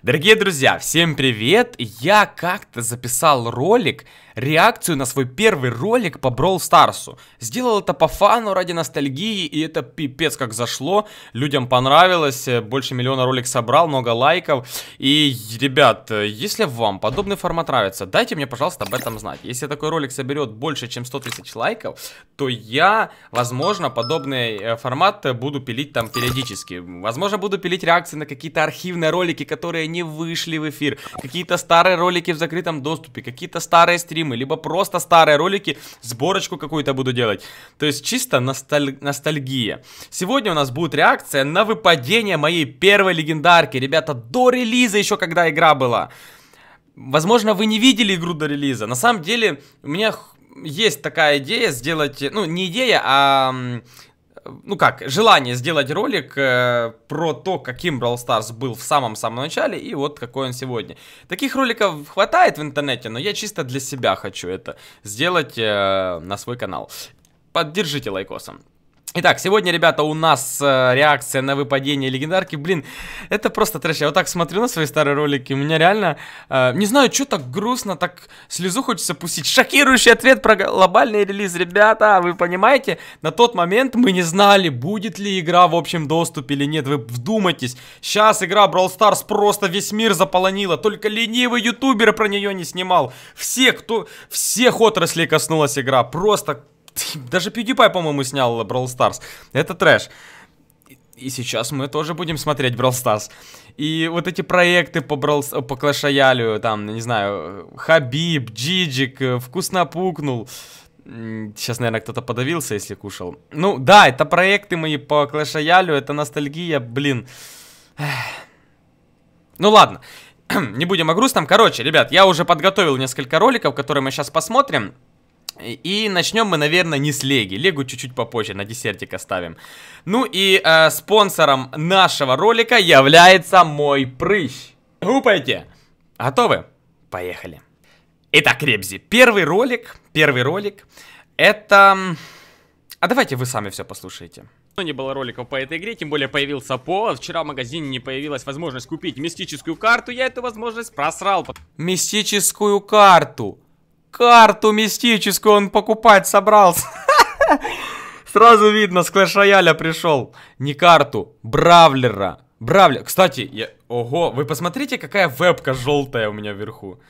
Дорогие друзья, всем привет! Я как-то записал ролик, реакцию на свой первый ролик по Brawl Старсу. Сделал это по фану ради ностальгии, и это пипец как зашло. Людям понравилось, э, больше миллиона ролик собрал, много лайков. И, ребят, э, если вам подобный формат нравится, дайте мне, пожалуйста, об этом знать. Если такой ролик соберет больше, чем 100 тысяч лайков, то я, возможно, подобный э, формат буду пилить там периодически. Возможно, буду пилить реакции на какие-то архивные ролики, которые не вышли в эфир, какие-то старые ролики в закрытом доступе, какие-то старые стримы, стримы, либо просто старые ролики, сборочку какую-то буду делать. То есть чисто носталь... ностальгия. Сегодня у нас будет реакция на выпадение моей первой легендарки. Ребята, до релиза еще когда игра была. Возможно, вы не видели игру до релиза. На самом деле, у меня есть такая идея сделать, ну, не идея, а ну как, желание сделать ролик э, про то, каким Brawl Stars был в самом-самом начале и вот какой он сегодня. Таких роликов хватает в интернете, но я чисто для себя хочу это сделать э, на свой канал. Поддержите лайкосом. Итак, сегодня, ребята, у нас э, реакция на выпадение легендарки. Блин, это просто трэш. Я вот так смотрю на свои старые ролики, у меня реально... Э, не знаю, что так грустно, так слезу хочется пустить. Шокирующий ответ про глобальный релиз. Ребята, вы понимаете, на тот момент мы не знали, будет ли игра в общем доступе или нет. Вы вдумайтесь, сейчас игра Brawl Stars просто весь мир заполонила. Только ленивый ютубер про нее не снимал. Все, кто... Всех отраслей коснулась игра. Просто Даже PewDiePie, по-моему, снял Brawl Stars. Это трэш. И сейчас мы тоже будем смотреть Brawl Stars. И вот эти проекты по, Брал... по Clash Royale, там, не знаю, Хабиб, Джиджик, э, вкусно пукнул. Сейчас, наверное, кто-то подавился, если кушал. Ну, да, это проекты мои по Clash Royale, это ностальгия, блин. Ну, ладно. Не будем о грустном. Короче, ребят, я уже подготовил несколько роликов, которые мы сейчас посмотрим. И начнем мы, наверное, не с Леги. Легу чуть-чуть попозже, на десертик оставим. Ну и э, спонсором нашего ролика является мой прыщ. Гупайте! Готовы? Поехали. Итак, Ребзи, первый ролик, первый ролик, это... А давайте вы сами все послушаете. Но ну, не было роликов по этой игре, тем более появился повод. Вчера в магазине не появилась возможность купить мистическую карту, я эту возможность просрал. Мистическую карту? Карту мистическую он покупать собрался. Сразу видно, с Клэш Рояля пришел. Не карту, Бравлера. Бравлер. Кстати, я... ого, вы посмотрите, какая вебка желтая у меня вверху.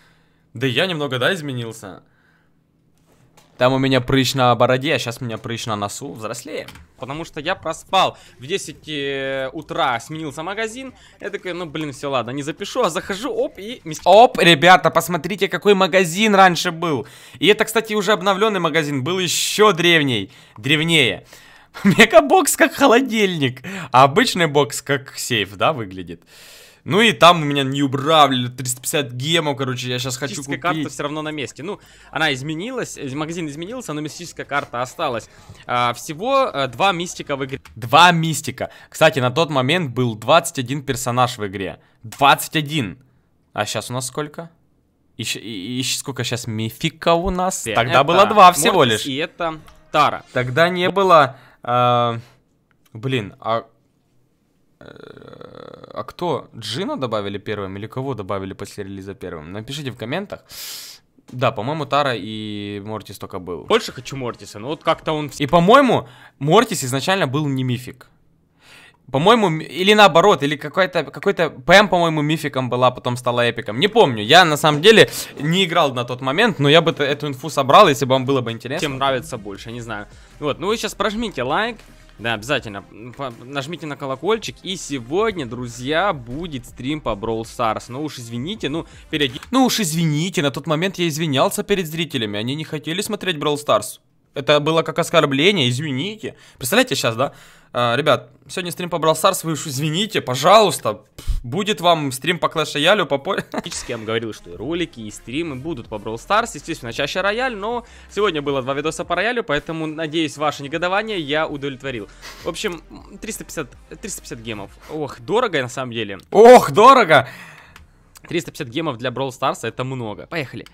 Да я немного, да, изменился. Там у меня прыщ на бороде, а сейчас у меня прыщ на носу. Взрослеем. Потому что я проспал. В 10 э, утра сменился магазин. Я такой, ну блин, все, ладно, не запишу, а захожу, оп, и... Оп, ребята, посмотрите, какой магазин раньше был. И это, кстати, уже обновленный магазин, был еще древней, древнее. Мегабокс как холодильник, а обычный бокс как сейф, да, выглядит. Ну и там у меня New Bravl, 350 гемов, короче, я сейчас хочу купить. Мистическая карта все равно на месте. Ну, она изменилась, магазин изменился, но мистическая карта осталась. А, всего а, два мистика в игре. Два мистика. Кстати, на тот момент был 21 персонаж в игре. 21. А сейчас у нас сколько? Еще, сколько сейчас мифика у нас? Э, Тогда было два всего Мортис лишь. И это Тара. Тогда не было... Э, блин, а а кто? Джина добавили первым или кого добавили после релиза первым? Напишите в комментах. Да, по-моему, Тара и Мортис только был. Больше хочу Мортиса, но вот как-то он... И, по-моему, Мортис изначально был не мифик. По-моему, или наоборот, или какой-то, какой-то ПМ, по-моему, мификом была, потом стала эпиком. Не помню, я на самом деле не играл на тот момент, но я бы эту инфу собрал, если бы вам было бы интересно. Тем нравится больше, не знаю. Вот, ну вы сейчас прожмите лайк, да, обязательно. Нажмите на колокольчик. И сегодня, друзья, будет стрим по Brawl Stars. Ну уж извините, ну перед, Ну уж извините, на тот момент я извинялся перед зрителями. Они не хотели смотреть Brawl Stars это было как оскорбление, извините. Представляете сейчас, да? А, ребят, сегодня стрим по Brawl Stars, вы уж извините, пожалуйста. Будет вам стрим по Clash Royale попозже. Я вам говорил, что и ролики, и стримы будут по Brawl Stars, естественно, чаще рояль, но сегодня было два видоса по роялю, поэтому, надеюсь, ваше негодование я удовлетворил. В общем, 350, 350 гемов. Ох, дорого на самом деле. Ох, дорого! 350 гемов для Brawl Stars это много. Поехали.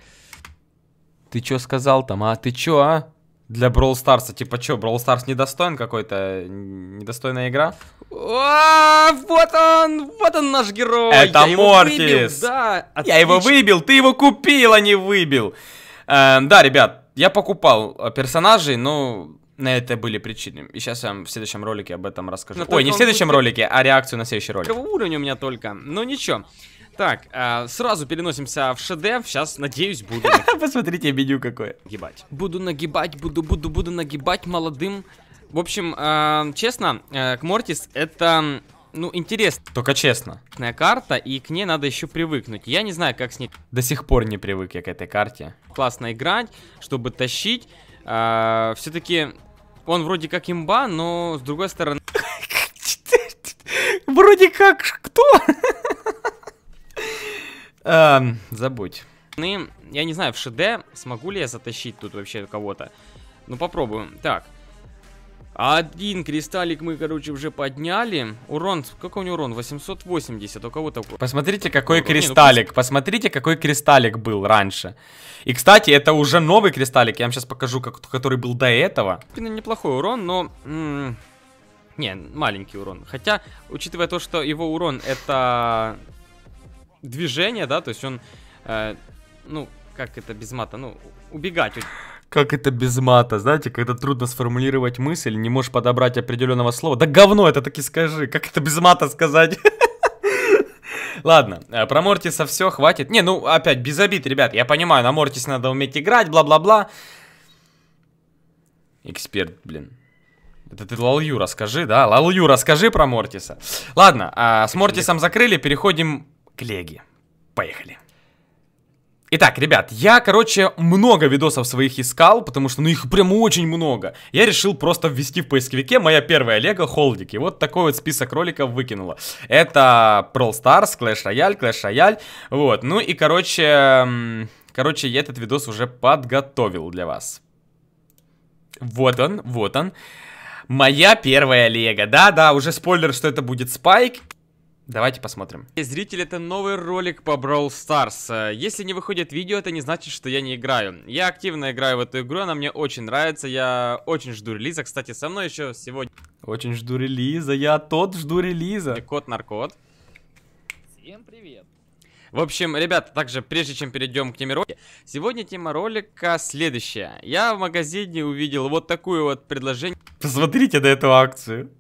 Ты чё сказал там, а? Ты чё, а? для Brawl Старса. Типа, что, Brawl Stars недостоин какой-то? Недостойная игра? вот он! Вот он наш герой! Это Я Мортис! Выбил, да, отлично. Я его выбил, ты его купил, а не выбил! Э, да, ребят, я покупал э, персонажей, но на это были причины. И сейчас я вам в следующем ролике об этом расскажу. Но ну, Ой, не в следующем пусть... ролике, а реакцию на следующий ролик. Какого уровня у меня только? Ну ничего. Так, э, сразу переносимся в шедев, Сейчас, надеюсь, буду... Посмотрите меню какое. Гибать. Буду нагибать, буду, буду, буду нагибать молодым. В общем, э, честно, э, Кмортис это... Ну, интересно. Только честно. Карта, и к ней надо еще привыкнуть. Я не знаю, как с ней... До сих пор не привык я к этой карте. Классно играть, чтобы тащить. Э, Все-таки он вроде как имба, но с другой стороны... Вроде как кто? Эм, забудь. Ну, я не знаю, в ШД смогу ли я затащить тут вообще кого-то. Ну, попробуем. Так. Один кристаллик мы, короче, уже подняли. Урон, какой у него урон? 880, у кого такой? Посмотрите, какой урон. Ну, кристаллик, не, ну, посмотрите, какой кристаллик был раньше. И, кстати, это уже новый кристаллик, я вам сейчас покажу, как, который был до этого. Неплохой урон, но... не, маленький урон. Хотя, учитывая то, что его урон это движение, да, то есть он, э, ну, как это без мата, ну, убегать. Как это без мата, знаете, когда трудно сформулировать мысль, не можешь подобрать определенного слова. Да говно это таки скажи, как это без мата сказать? Ладно, э, про Мортиса все, хватит. Не, ну, опять, без обид, ребят, я понимаю, на Мортис надо уметь играть, бла-бла-бла. Эксперт, блин. Это ты Лалью расскажи, да? Лалью расскажи про Мортиса. Ладно, а с Мортисом закрыли, переходим Клеги. Поехали. Итак, ребят, я, короче, много видосов своих искал, потому что, ну, их прям очень много. Я решил просто ввести в поисковике моя первая лего холдики. Вот такой вот список роликов выкинула. Это Pearl Stars, Clash Royale, Clash Royale, вот. Ну и, короче, короче, я этот видос уже подготовил для вас. Вот он, вот он. Моя первая лего. Да-да, уже спойлер, что это будет Спайк. Давайте посмотрим. Зритель, это новый ролик по Brawl Stars. Если не выходит видео, это не значит, что я не играю. Я активно играю в эту игру, она мне очень нравится. Я очень жду релиза. Кстати, со мной еще сегодня... Очень жду релиза, я тот жду релиза. Кот-наркот. Всем привет. В общем, ребята, также прежде чем перейдем к теме ролика, сегодня тема ролика следующая. Я в магазине увидел вот такую вот предложение. Посмотрите на эту акцию.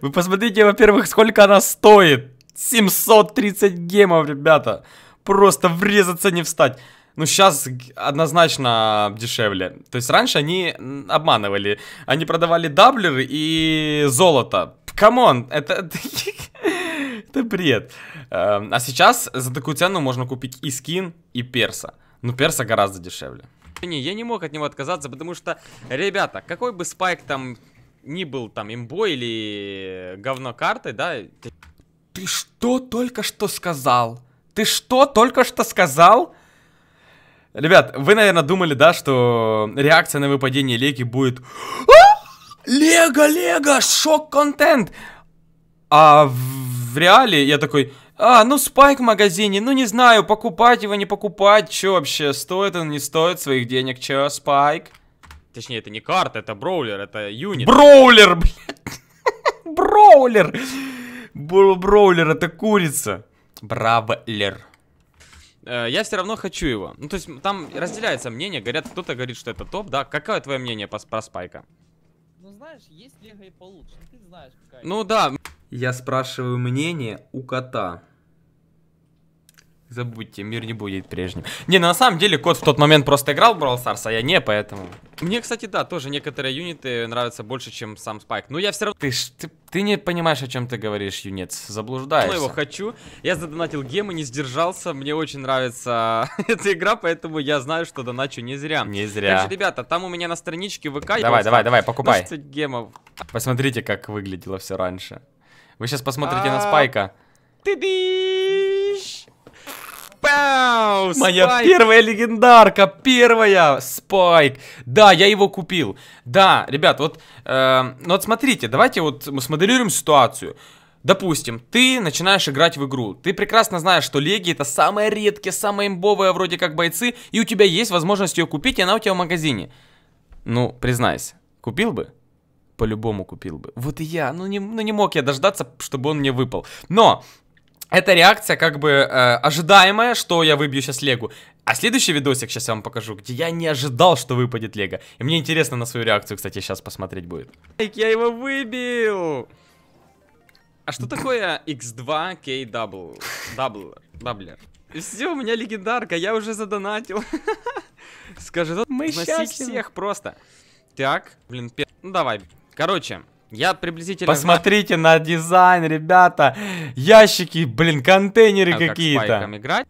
Вы посмотрите, во-первых, сколько она стоит. 730 гемов, ребята. Просто врезаться не встать. Ну, сейчас однозначно дешевле. То есть раньше они обманывали. Они продавали даблеры и золото. Камон, это... это... бред. Эм, а сейчас за такую цену можно купить и скин, и перса. Но перса гораздо дешевле. Не, я не мог от него отказаться, потому что, ребята, какой бы спайк там ни был там имбой или говно карты, да, ты что только что сказал? Ты что только что сказал? Ребят, вы, наверное, думали, да, что реакция на выпадение Леги будет... Лего, Лего, шок-контент! А в реале я такой... А, ну спайк в магазине, ну не знаю, покупать его, не покупать, чё вообще, стоит он, не стоит своих денег, чё, спайк? Точнее, это не карта, это броулер, это юнит. Броулер, блядь! Броулер! Броулер, это курица. Бравлер. Э, я все равно хочу его. Ну, то есть там разделяется мнение. Говорят, кто-то говорит, что это топ, да? Какое твое мнение по, про Спайка? Ну, знаешь, есть лего и получше. Ты знаешь, какая. Ну, да. Я спрашиваю мнение у кота. Забудьте, мир не будет прежним. Не, ну на самом деле кот в тот момент просто играл в Brawl Stars, а я не, поэтому... Мне, кстати, да, тоже некоторые юниты нравятся больше, чем сам Спайк. Но ну, я все равно... Ты, ж, ты, ты не понимаешь, о чем ты говоришь, юнец. Заблуждаешься. Ну, я его хочу. Я задонатил гемы, не сдержался. Мне очень нравится эта игра, поэтому я знаю, что доначу не зря. Не зря. Короче, ребята, там у меня на страничке ВК... Давай, давай, давай, покупай. гемов. Посмотрите, как выглядело все раньше. Вы сейчас посмотрите на а, Спайка. Ты дышь! Пау! Моя Спайк! первая легендарка, первая Спайк. Да, я его купил. Да, ребят, вот, э, ну вот смотрите, давайте вот мы смоделируем ситуацию. Допустим, ты начинаешь играть в игру, ты прекрасно знаешь, что леги это самые редкие, самые имбовые вроде как бойцы, и у тебя есть возможность ее купить, и она у тебя в магазине. Ну, признайся, купил бы? по-любому купил бы. Вот и я, ну не, ну не мог я дождаться, чтобы он мне выпал. Но это реакция как бы э, ожидаемая, что я выбью сейчас Легу. А следующий видосик сейчас я вам покажу, где я не ожидал, что выпадет Лего. И мне интересно на свою реакцию, кстати, сейчас посмотреть будет. Я его выбил! А что такое X2 K Double? Double, даблер. Все, у меня легендарка, я уже задонатил. Скажи, мы всех просто. Так, блин, ну давай. Короче, я приблизительно... Посмотрите на дизайн, ребята. Ящики, блин, контейнеры а какие-то. Как играть.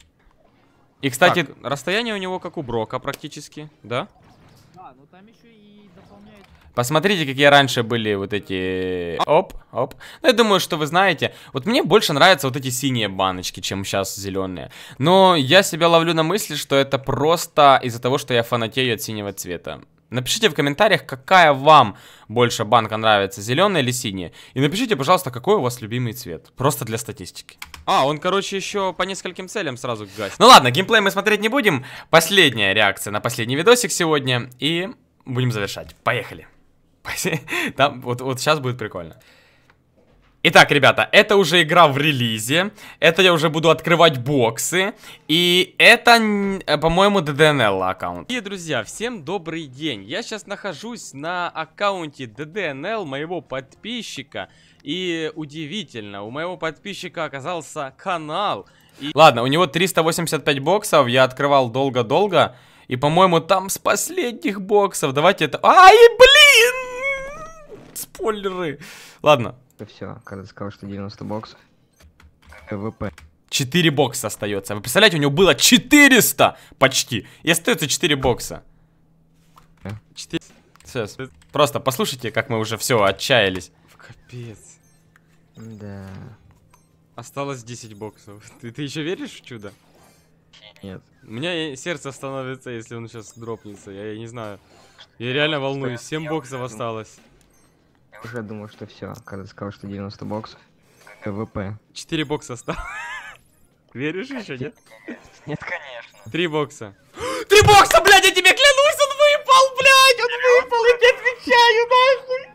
И, кстати... Так, расстояние у него как у Брока практически, да? Да, но ну там еще и дополняет... Посмотрите, какие раньше были вот эти... Оп, оп. Ну, я думаю, что вы знаете. Вот мне больше нравятся вот эти синие баночки, чем сейчас зеленые. Но я себя ловлю на мысли, что это просто из-за того, что я фанатею от синего цвета. Напишите в комментариях, какая вам больше банка нравится, зеленая или синяя. И напишите, пожалуйста, какой у вас любимый цвет. Просто для статистики. А, он, короче, еще по нескольким целям сразу гасит. Ну ладно, геймплей мы смотреть не будем. Последняя реакция на последний видосик сегодня. И будем завершать. Поехали. Там, вот, вот сейчас будет прикольно. Итак, ребята, это уже игра в релизе, это я уже буду открывать боксы, и это, э, по-моему, ДДНЛ аккаунт. И, друзья, всем добрый день. Я сейчас нахожусь на аккаунте ДДНЛ моего подписчика, и удивительно, у моего подписчика оказался канал. И... Ладно, у него 385 боксов, я открывал долго-долго, и, по-моему, там с последних боксов, давайте это... Ай, блин! Спойлеры! Ладно, это все, когда сказал, что 90 боксов. ВП. 4 бокса остается. Вы представляете, у него было 400 почти. И остается 4 бокса. 4... Сейчас. Просто послушайте, как мы уже все отчаялись. Капец. Да. Осталось 10 боксов. Ты, ты еще веришь в чудо? Нет. У меня сердце остановится, если он сейчас дропнется. Я, я не знаю. Я реально волнуюсь. 7 боксов осталось уже думал, что все, когда сказал, что 90 боксов. КВП. 4 бокса осталось. Веришь еще, нет? Нет, конечно. Три бокса. Три бокса, блядь, я тебе клянусь, он выпал, блядь, он выпал, я тебе отвечаю,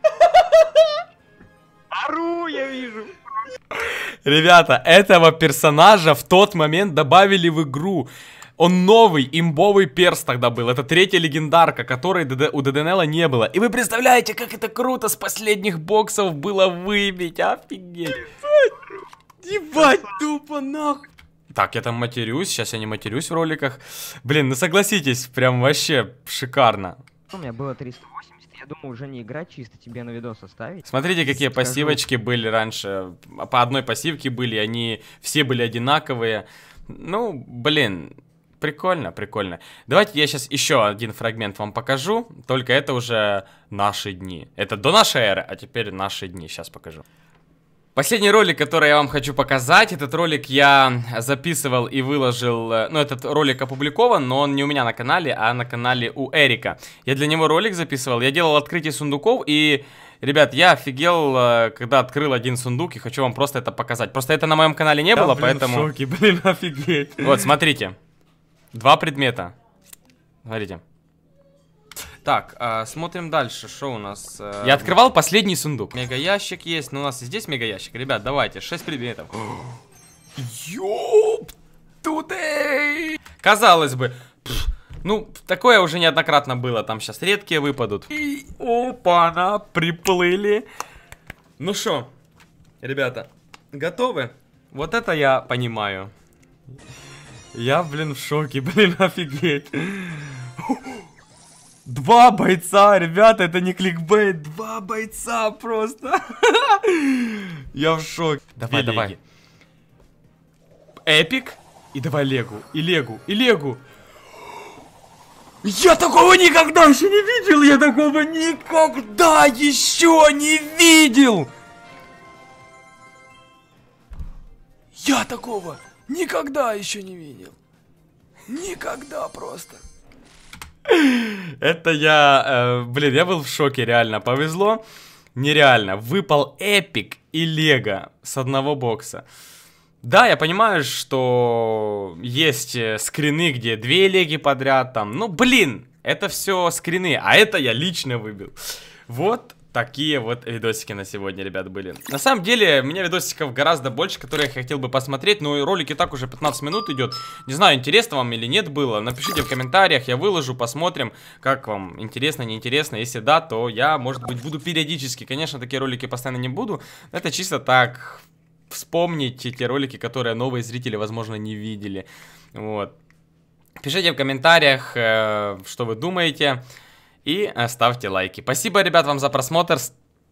нахуй. Ору, я вижу. Ребята, этого персонажа в тот момент добавили в игру. Он новый, имбовый перс тогда был. Это третья легендарка, которой у ДДНЛа не было. И вы представляете, как это круто с последних боксов было выбить. Офигеть. Ебать, ебать тупо нахуй. Так, я там матерюсь, сейчас я не матерюсь в роликах. Блин, ну согласитесь, прям вообще шикарно. У меня было 380 я думаю, уже не играть, чисто тебе на видос оставить. Смотрите, какие Скажу. пассивочки были раньше. По одной пассивке были, они все были одинаковые. Ну, блин, Прикольно, прикольно. Давайте я сейчас еще один фрагмент вам покажу, только это уже наши дни. Это до нашей эры, а теперь наши дни. Сейчас покажу. Последний ролик, который я вам хочу показать, этот ролик я записывал и выложил, э, ну этот ролик опубликован, но он не у меня на канале, а на канале у Эрика. Я для него ролик записывал, я делал открытие сундуков и, ребят, я офигел, э, когда открыл один сундук и хочу вам просто это показать. Просто это на моем канале не да, было, блин, поэтому... в шоке, блин, офигеть. Вот, смотрите. Два предмета. Смотрите. Так, э, смотрим дальше, что у нас. Э, Я открывал последний сундук. Мега ящик есть, но у нас и здесь мега ящик. Ребят, давайте, шесть предметов. Ёп, тудей! Казалось бы, пфф, ну, такое уже неоднократно было, там сейчас редкие выпадут. И, опа-на, приплыли. Ну что, ребята, готовы? Вот это я понимаю. Я, блин, в шоке, блин, офигеть. Два бойца, ребята, это не кликбейт, два бойца просто. Я в шоке. Давай, Две давай. Леги. Эпик и давай Легу, и Легу, и Легу. Я такого никогда еще не видел, я такого никогда еще не видел. Я такого... Никогда еще не видел. Никогда просто. Это я, э, блин, я был в шоке, реально. Повезло, нереально. Выпал Эпик и Лего с одного бокса. Да, я понимаю, что есть э, скрины, где две леги подряд там. Ну, блин, это все скрины, а это я лично выбил. Вот, Такие вот видосики на сегодня, ребят, были. На самом деле, у меня видосиков гораздо больше, которые я хотел бы посмотреть, но ролик и так уже 15 минут идет. Не знаю, интересно вам или нет было, напишите в комментариях, я выложу, посмотрим, как вам, интересно, неинтересно. Если да, то я, может быть, буду периодически, конечно, такие ролики постоянно не буду, это чисто так вспомнить те ролики, которые новые зрители, возможно, не видели. Вот. Пишите в комментариях, э, что вы думаете и э, ставьте лайки. Спасибо, ребят, вам за просмотр.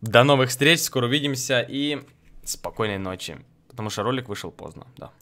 До новых встреч, скоро увидимся и спокойной ночи, потому что ролик вышел поздно, да.